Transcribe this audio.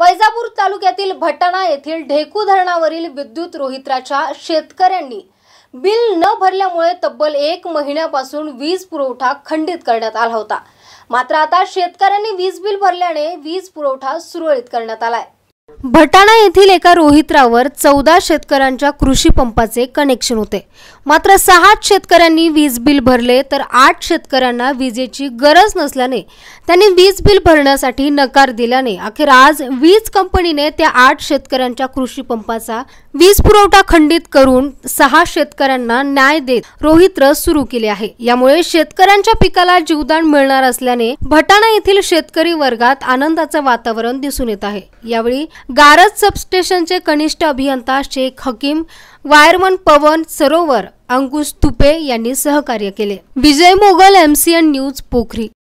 वैजापूर तालुक्यातील भटाणा येथील ढेकू धरणावरील विद्युत रोहित्राच्या शेतकऱ्यांनी बिल न भरल्यामुळे तब्बल एक महिन्यापासून वीज पुरवठा खंडित करण्यात आला होता मात्र आता शेतकऱ्यांनी वीज बिल भरल्याने वीज पुरवठा सुरळीत करण्यात आलाय भटाणा येथील एका रोहित्रावर चौदा शेतकऱ्यांच्या कृषी पंपाचे कनेक्शन होते मात्र सहा शेतकऱ्यांनी वीज बिल भरले तर आठ शेतकऱ्यांना विजेची गरज नसल्याने त्यांनी वीज बिल भरण्यासाठी नकार दिल्याने अखेर आज वीज कंपनीने त्या आठ शेतकऱ्यांच्या कृषी पंपाचा वीज पुरवठा खंडित करून सहा शेतकऱ्यांना न्याय देत रोहित्र सुरू केले आहे यामुळे शेतकऱ्यांच्या पिकाला जीवदान मिळणार असल्याने भटाणा येथील शेतकरी वर्गात आनंदाचे वातावरण दिसून येत आहे यावेळी गारज सबस्टेशनचे कनिष्ठ अभियंता शेख हकीम वायरमन पवन सरोवर अंकुश तुपे यांनी सहकार्य केले विजय मोगल एमसीएन न्यूज पोखरी